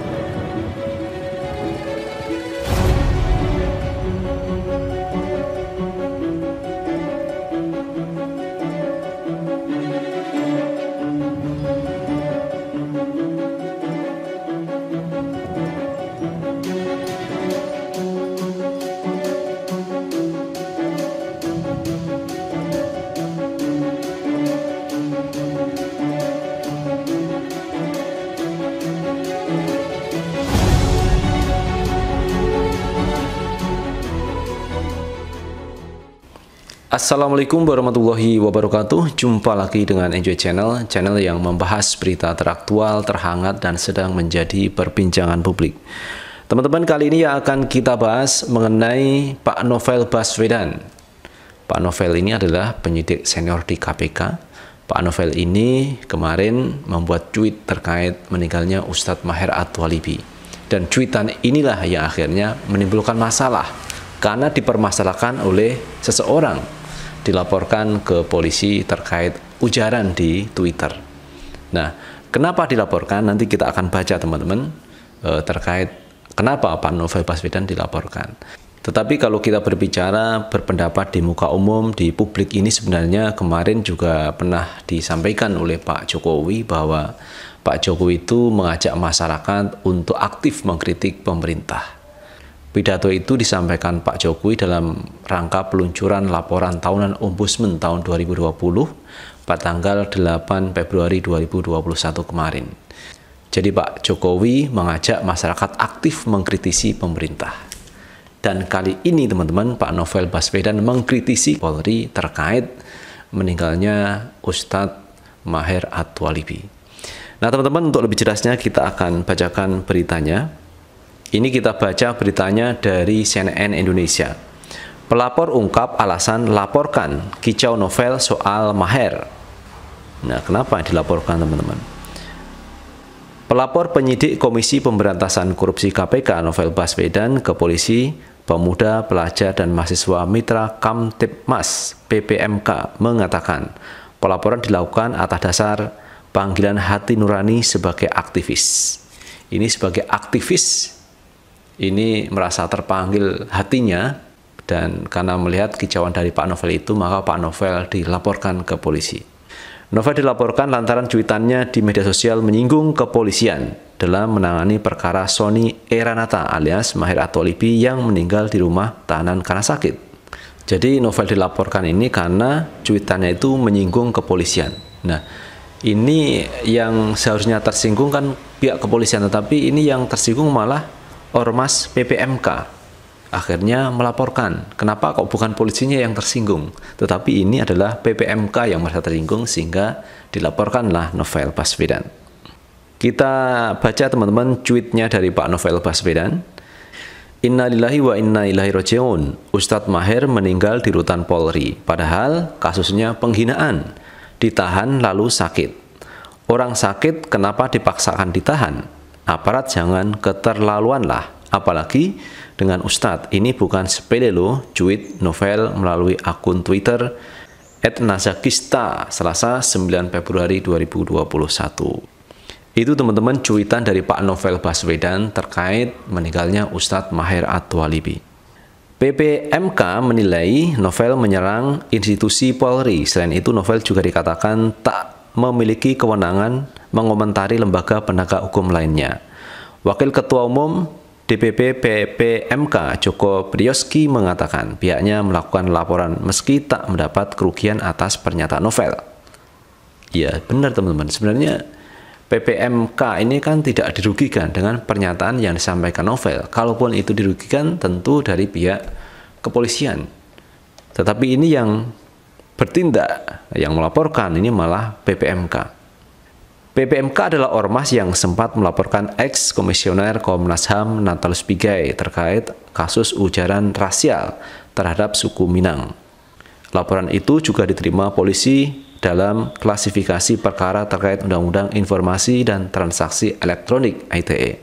Thank you. Assalamualaikum warahmatullahi wabarakatuh Jumpa lagi dengan Enjoy Channel Channel yang membahas berita teraktual, terhangat, dan sedang menjadi perbincangan publik Teman-teman kali ini yang akan kita bahas mengenai Pak Novel Baswedan Pak Novel ini adalah penyidik senior di KPK Pak Novel ini kemarin membuat tweet terkait meninggalnya Ustadz Maher Atwalibi Dan cuitan inilah yang akhirnya menimbulkan masalah karena dipermasalahkan oleh seseorang dilaporkan ke polisi terkait ujaran di Twitter. Nah, kenapa dilaporkan? Nanti kita akan baca teman-teman eh, terkait kenapa Pak Novel Baswedan dilaporkan. Tetapi kalau kita berbicara berpendapat di muka umum di publik ini sebenarnya kemarin juga pernah disampaikan oleh Pak Jokowi bahwa Pak Jokowi itu mengajak masyarakat untuk aktif mengkritik pemerintah. Pidato itu disampaikan Pak Jokowi dalam rangka peluncuran laporan tahunan Ombudsman tahun 2020 pada tanggal 8 Februari 2021 kemarin. Jadi Pak Jokowi mengajak masyarakat aktif mengkritisi pemerintah. Dan kali ini teman-teman Pak Novel Baswedan mengkritisi Polri terkait meninggalnya Ustadz Maher Atwalibi. Nah teman-teman untuk lebih jelasnya kita akan bacakan beritanya. Ini kita baca beritanya dari CNN Indonesia. Pelapor ungkap alasan laporkan kicau novel soal maher. Nah, kenapa dilaporkan teman-teman? Pelapor penyidik Komisi Pemberantasan Korupsi KPK Novel Baswedan ke polisi pemuda, pelajar, dan mahasiswa mitra Kamtipmas PPMK mengatakan pelaporan dilakukan atas dasar panggilan hati nurani sebagai aktivis. Ini sebagai aktivis ini merasa terpanggil hatinya dan karena melihat kicauan dari Pak Novel itu maka Pak Novel dilaporkan ke polisi. Novel dilaporkan lantaran cuitannya di media sosial menyinggung kepolisian dalam menangani perkara Sony Eranata alias Mahir Atolibi yang meninggal di rumah tahanan karena sakit. Jadi Novel dilaporkan ini karena cuitannya itu menyinggung kepolisian. Nah, ini yang seharusnya tersinggung kan pihak kepolisian tetapi ini yang tersinggung malah ormas PPMK akhirnya melaporkan kenapa kok bukan polisinya yang tersinggung tetapi ini adalah PPMK yang merasa tersinggung sehingga dilaporkanlah Novel Baswedan kita baca teman-teman cuitnya dari Pak Novel Baswedan Innalillahi wa inna ilahi rojiun Ustadz Maher meninggal di rutan Polri padahal kasusnya penghinaan ditahan lalu sakit orang sakit kenapa dipaksakan ditahan aparat jangan keterlaluan lah. Apalagi dengan Ustadz, ini bukan sepele loh, cuit novel melalui akun Twitter at Nazakista, Selasa 9 Februari 2021. Itu teman-teman cuitan dari Pak Novel Baswedan terkait meninggalnya Ustadz Maher Atwalibi. PPMK menilai novel menyerang institusi Polri. Selain itu, novel juga dikatakan tak memiliki kewenangan mengomentari lembaga penegak hukum lainnya. Wakil Ketua Umum DPP PPMK Joko Priyoski mengatakan pihaknya melakukan laporan meski tak mendapat kerugian atas pernyataan novel. Ya benar teman-teman, sebenarnya PPMK ini kan tidak dirugikan dengan pernyataan yang disampaikan novel. Kalaupun itu dirugikan tentu dari pihak kepolisian. Tetapi ini yang bertindak, yang melaporkan ini malah PPMK. PPMK adalah ormas yang sempat melaporkan ex komisioner Komnas HAM Natalus Pigai terkait kasus ujaran rasial terhadap suku Minang. Laporan itu juga diterima polisi dalam klasifikasi perkara terkait Undang-Undang Informasi dan Transaksi Elektronik ITE.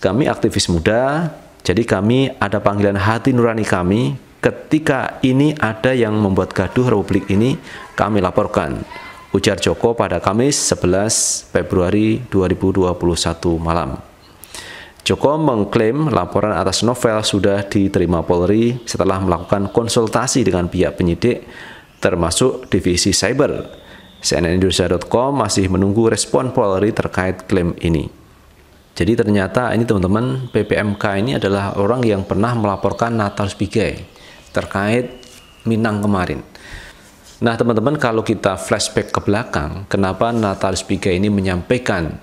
Kami aktivis muda, jadi kami ada panggilan hati nurani kami ketika ini ada yang membuat gaduh Republik ini, kami laporkan ujar Joko pada Kamis 11 Februari 2021 malam. Joko mengklaim laporan atas novel sudah diterima Polri setelah melakukan konsultasi dengan pihak penyidik termasuk divisi cyber. CNNindonesia.com masih menunggu respon Polri terkait klaim ini. Jadi ternyata ini teman-teman PPMK ini adalah orang yang pernah melaporkan Natal Spigai terkait Minang kemarin. Nah, teman-teman, kalau kita flashback ke belakang, kenapa Natalis Piga ini menyampaikan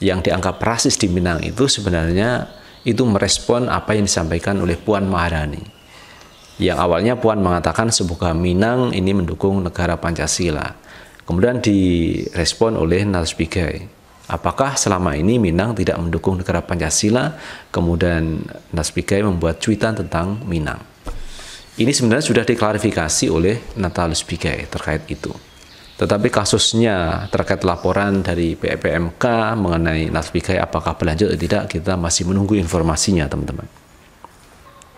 yang dianggap rasis di Minang itu sebenarnya itu merespon apa yang disampaikan oleh Puan Maharani. Yang awalnya Puan mengatakan sebuah Minang ini mendukung negara Pancasila. Kemudian direspon oleh Natalis Pigai. Apakah selama ini Minang tidak mendukung negara Pancasila? Kemudian Natalis Pigai membuat cuitan tentang Minang. Ini sebenarnya sudah diklarifikasi oleh Natalus Bigai terkait itu. Tetapi kasusnya terkait laporan dari PPMK mengenai Natalus Bigai apakah berlanjut atau tidak, kita masih menunggu informasinya teman-teman.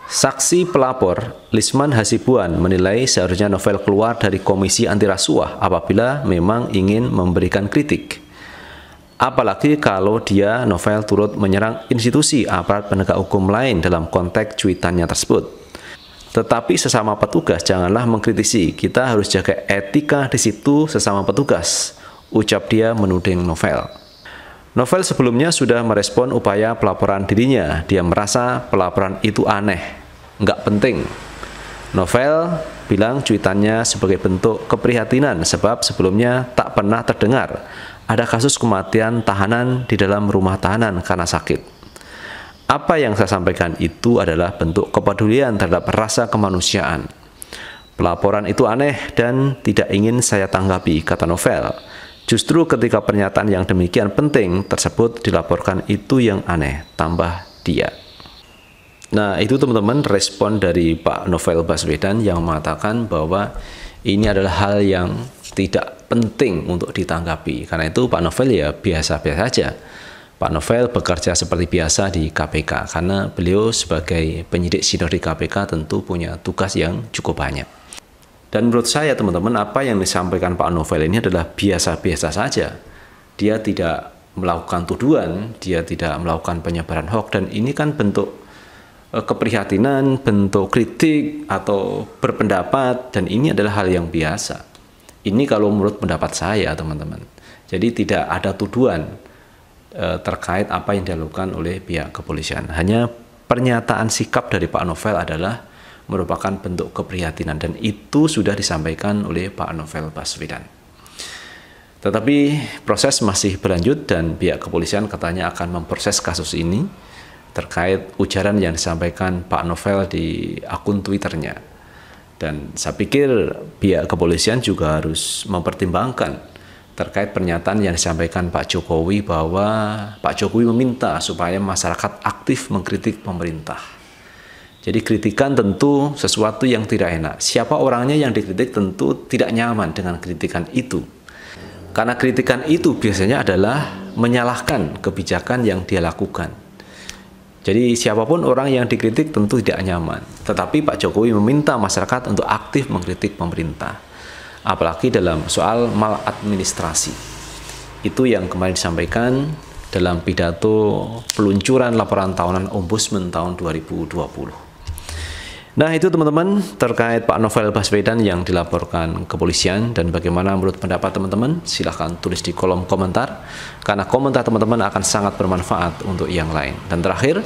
Saksi pelapor Lisman Hasibuan menilai seharusnya novel keluar dari Komisi Anti Rasuah apabila memang ingin memberikan kritik. Apalagi kalau dia novel turut menyerang institusi aparat penegak hukum lain dalam konteks cuitannya tersebut. Tetapi sesama petugas janganlah mengkritisi. Kita harus jaga etika di situ sesama petugas, ucap dia menuding Novel. Novel sebelumnya sudah merespon upaya pelaporan dirinya. Dia merasa pelaporan itu aneh, nggak penting. Novel bilang cuitannya sebagai bentuk keprihatinan sebab sebelumnya tak pernah terdengar ada kasus kematian tahanan di dalam rumah tahanan karena sakit. Apa yang saya sampaikan itu adalah bentuk kepedulian terhadap rasa kemanusiaan. Pelaporan itu aneh dan tidak ingin saya tanggapi, kata Novel. Justru ketika pernyataan yang demikian penting tersebut dilaporkan itu yang aneh, tambah dia. Nah, itu teman-teman respon dari Pak Novel Baswedan yang mengatakan bahwa ini adalah hal yang tidak penting untuk ditanggapi. Karena itu Pak Novel ya biasa-biasa saja. -biasa Pak Novel bekerja seperti biasa di KPK karena beliau sebagai penyidik senior di KPK tentu punya tugas yang cukup banyak. Dan menurut saya teman-teman apa yang disampaikan Pak Novel ini adalah biasa-biasa saja. Dia tidak melakukan tuduhan, dia tidak melakukan penyebaran hoax dan ini kan bentuk eh, keprihatinan, bentuk kritik atau berpendapat dan ini adalah hal yang biasa. Ini kalau menurut pendapat saya teman-teman. Jadi tidak ada tuduhan Eh, terkait apa yang dilakukan oleh pihak kepolisian. Hanya pernyataan sikap dari Pak Novel adalah merupakan bentuk keprihatinan dan itu sudah disampaikan oleh Pak Novel Baswedan. Tetapi proses masih berlanjut dan pihak kepolisian katanya akan memproses kasus ini terkait ujaran yang disampaikan Pak Novel di akun Twitternya. Dan saya pikir pihak kepolisian juga harus mempertimbangkan terkait pernyataan yang disampaikan Pak Jokowi bahwa Pak Jokowi meminta supaya masyarakat aktif mengkritik pemerintah. Jadi kritikan tentu sesuatu yang tidak enak. Siapa orangnya yang dikritik tentu tidak nyaman dengan kritikan itu. Karena kritikan itu biasanya adalah menyalahkan kebijakan yang dia lakukan. Jadi siapapun orang yang dikritik tentu tidak nyaman. Tetapi Pak Jokowi meminta masyarakat untuk aktif mengkritik pemerintah apalagi dalam soal maladministrasi. Itu yang kemarin disampaikan dalam pidato peluncuran laporan tahunan Ombudsman tahun 2020. Nah itu teman-teman terkait Pak Novel Baswedan yang dilaporkan kepolisian dan bagaimana menurut pendapat teman-teman silahkan tulis di kolom komentar karena komentar teman-teman akan sangat bermanfaat untuk yang lain. Dan terakhir